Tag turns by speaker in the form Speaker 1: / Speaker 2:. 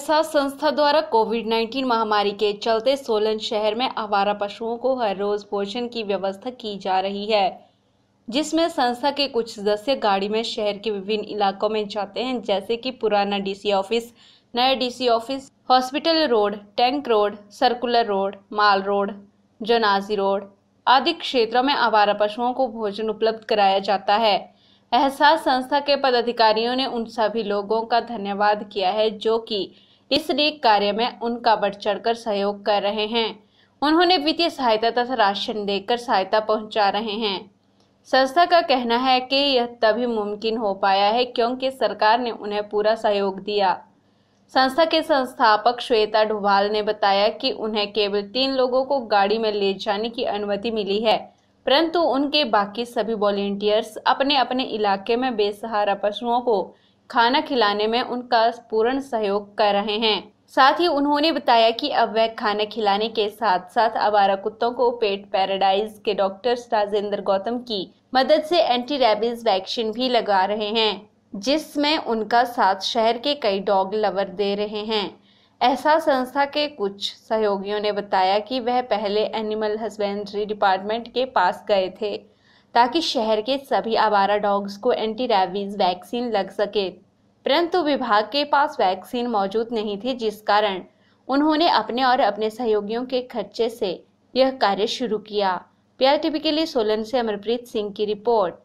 Speaker 1: सहसा संस्था द्वारा कोविड 19 महामारी के चलते सोलन शहर में आवारा पशुओं को हर रोज भोजन की व्यवस्था की जा रही है जिसमें संस्था के कुछ सदस्य गाड़ी में शहर के विभिन्न इलाकों में जाते हैं जैसे कि पुराना डीसी ऑफिस नया DC office hospital road tank road circular road mall road Janaji road आदि क्षेत्रों में आवारा पशुओं को भोजन उपलब्ध कराया जाता है एहसास संस्था के पदाधिकारियों ने उन सभी लोगों का धन्यवाद किया है जो कि इसलिए कार्य में उनका बढ़ चढ़कर सहयोग कर रहे हैं उन्होंने वित्तीय सहायता तथा राशन देकर सहायता पहुंचा रहे हैं संस्था का कहना है कि यह तभी मुमकिन हो पाया है क्योंकि सरकार ने उन्हें पूरा सहयोग दिया संस्था के संस्थापक श्वेता डुभाल ने बताया कि उन्हें केवल तीन लोगों को गाड़ी में ले जाने की अनुमति मिली है परंतु उनके बाकी सभी वॉलेंटियर्स अपने अपने इलाके में बेसहारा पशुओं को खाना खिलाने में उनका पूर्ण सहयोग कर रहे हैं साथ ही उन्होंने बताया कि अब वह खाना खिलाने के साथ साथ आवारा कुत्तों को पेट पैराडाइज के डॉक्टर राजेंद्र गौतम की मदद से एंटी रेबीज वैक्सीन भी लगा रहे हैं जिसमें उनका साथ शहर के कई डॉग लवर दे रहे हैं एहसास संस्था के कुछ सहयोगियों ने बताया कि वह पहले एनिमल हस्बेंड्री डिपार्टमेंट के पास गए थे ताकि शहर के सभी आवारा डॉग्स को एंटी रेबीज वैक्सीन लग सके परंतु विभाग के पास वैक्सीन मौजूद नहीं थी जिस कारण उन्होंने अपने और अपने सहयोगियों के खर्चे से यह कार्य शुरू किया पी के लिए सोलन से अमरप्रीत सिंह की रिपोर्ट